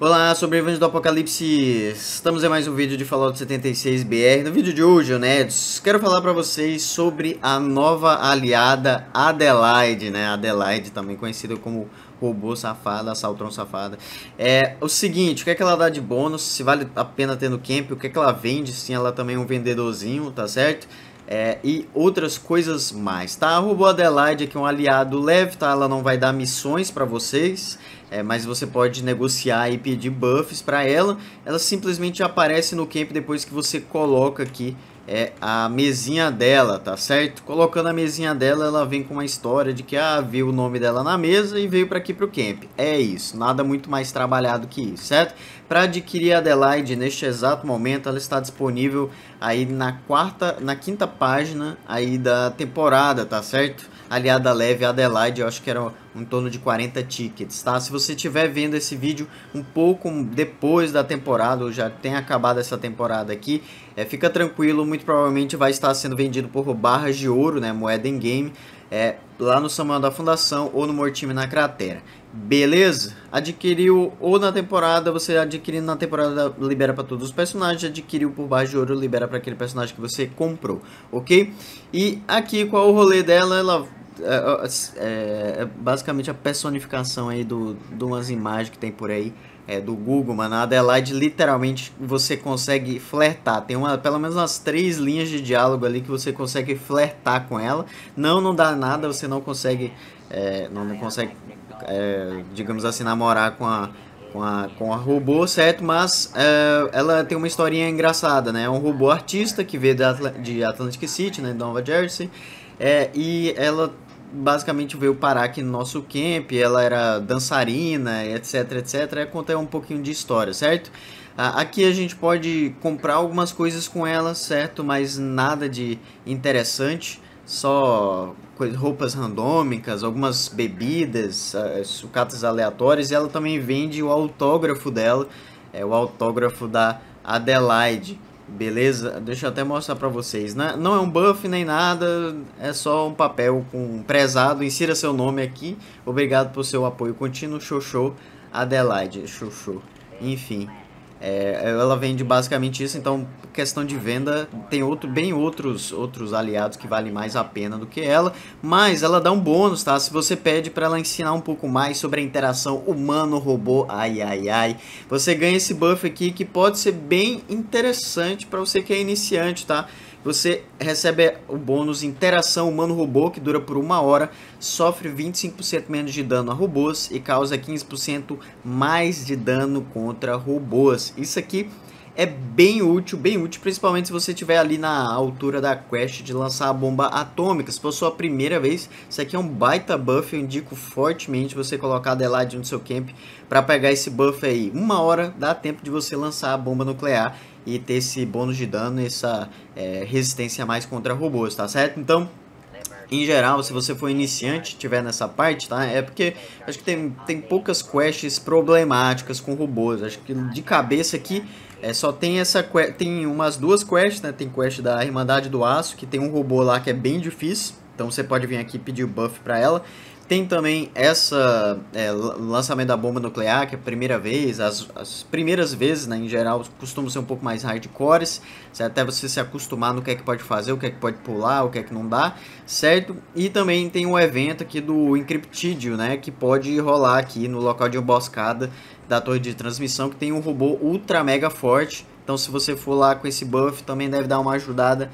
Olá, sobreviventes do Apocalipse! Estamos em mais um vídeo de Fallout 76 BR. No vídeo de hoje, Nerds, quero falar para vocês sobre a nova aliada Adelaide, né? Adelaide, também conhecida como robô safada, assaltron safada. É o seguinte, o que é que ela dá de bônus, se vale a pena ter no camp, o que é que ela vende, sim, ela também é um vendedorzinho, tá certo? é, e outras coisas mais, tá? A Robô Adelaide aqui é um aliado leve, tá? Ela não vai dar missões para vocês, é, mas você pode negociar e pedir buffs para ela. Ela simplesmente aparece no camp depois que você coloca aqui é a mesinha dela, tá certo? Colocando a mesinha dela, ela vem com uma história de que ah, viu o nome dela na mesa e veio para aqui para o camp. É isso, nada muito mais trabalhado que isso, certo? Para adquirir a Adelaide neste exato momento, ela está disponível aí na quarta, na quinta página aí da temporada, tá certo? Aliada leve Adelaide, eu acho que era em torno de 40 tickets, tá? Se você estiver vendo esse vídeo um pouco depois da temporada, ou já tem acabado essa temporada aqui, é, fica tranquilo, muito provavelmente vai estar sendo vendido por barras de ouro, né, moeda em game, é, lá no Samuel da Fundação ou no Mortime na Cratera. Beleza? Adquiriu ou na temporada, você adquirindo na temporada libera para todos os personagens, adquiriu por barras de ouro libera para aquele personagem que você comprou, ok? E aqui qual o rolê dela? Ela é, é, é, basicamente a personificação aí do, de umas imagens que tem por aí é, do Google, mano. A Adelaide é literalmente você consegue flertar. Tem uma, pelo menos umas três linhas de diálogo ali que você consegue flertar com ela. Não, não dá nada, você não consegue, é, não, não consegue, é, digamos assim, namorar com a com a, com a robô, certo? Mas é, ela tem uma historinha engraçada, né? É um robô artista que veio de, Atl de Atlantic City, né? De Nova Jersey. É, e ela basicamente veio parar aqui no nosso camp, ela era dançarina, etc, etc. É contar um pouquinho de história, certo? Ah, aqui a gente pode comprar algumas coisas com ela, certo? Mas nada de interessante, só roupas randômicas, algumas bebidas, ah, sucatas aleatórias. E ela também vende o autógrafo dela, é o autógrafo da Adelaide. Beleza? Deixa eu até mostrar para vocês. Né? Não é um buff nem nada, é só um papel com prezado. Insira seu nome aqui. Obrigado por seu apoio contínuo, Xoxô Adelaide. Xoxô. Enfim. É, ela vende basicamente isso, então questão de venda tem outro, bem outros outros aliados que valem mais a pena do que ela, mas ela dá um bônus, tá? Se você pede para ela ensinar um pouco mais sobre a interação humano-robô, ai ai ai, você ganha esse buff aqui que pode ser bem interessante para você que é iniciante, tá? Você recebe o bônus Interação Humano-Robô, que dura por uma hora, sofre 25% menos de dano a robôs e causa 15% mais de dano contra robôs. Isso aqui é bem útil, bem útil, principalmente se você estiver ali na altura da quest de lançar a bomba atômica. Se for sua primeira vez, isso aqui é um baita buff, eu indico fortemente você colocar Adelaide no seu camp para pegar esse buff aí. Uma hora dá tempo de você lançar a bomba nuclear e ter esse bônus de dano essa é, resistência a mais contra robôs, tá certo? Então, em geral, se você for iniciante tiver nessa parte, tá? É porque acho que tem, tem poucas quests problemáticas com robôs. Acho que de cabeça aqui é, só tem essa tem umas duas quests, né? Tem quest da Irmandade do Aço, que tem um robô lá que é bem difícil. Então você pode vir aqui pedir o buff pra ela. Tem também essa é, lançamento da bomba nuclear, que é a primeira vez, as, as primeiras vezes, né, em geral, costumam ser um pouco mais hardcores, até você se acostumar no que é que pode fazer, o que é que pode pular, o que é que não dá, certo? E também tem um evento aqui do Encryptidio, né, que pode rolar aqui no local de emboscada da torre de transmissão, que tem um robô ultra mega forte, então se você for lá com esse buff, também deve dar uma ajudada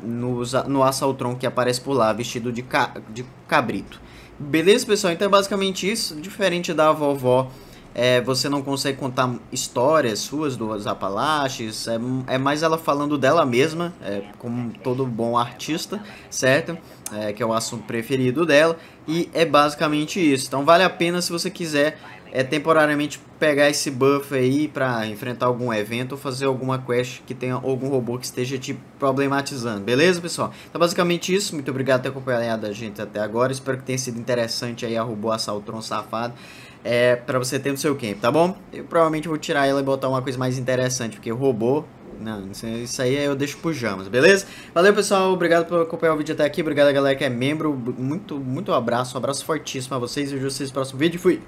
no, no Assaltron que aparece por lá, vestido de, ca, de cabrito. Beleza, pessoal? Então é basicamente isso. Diferente da vovó, é, você não consegue contar histórias suas dos Apalaches. É, é mais ela falando dela mesma, é, como todo bom artista, certo? É, que é o assunto preferido dela. E é basicamente isso. Então vale a pena se você quiser é temporariamente pegar esse buff aí para enfrentar algum evento ou fazer alguma quest que tenha algum robô que esteja te problematizando, beleza, pessoal? Então, basicamente isso. Muito obrigado por ter acompanhado a gente até agora. Espero que tenha sido interessante aí a robô Assaltron Safado. É, pra você ter no seu camp, tá bom? Eu provavelmente vou tirar ela e botar uma coisa mais interessante, porque robô não, isso aí eu deixo pro Jamas, beleza? Valeu, pessoal. Obrigado por acompanhar o vídeo até aqui. Obrigado galera que é membro. Muito, muito abraço. Um abraço fortíssimo a vocês. Eu vejo vocês no próximo vídeo. Fui!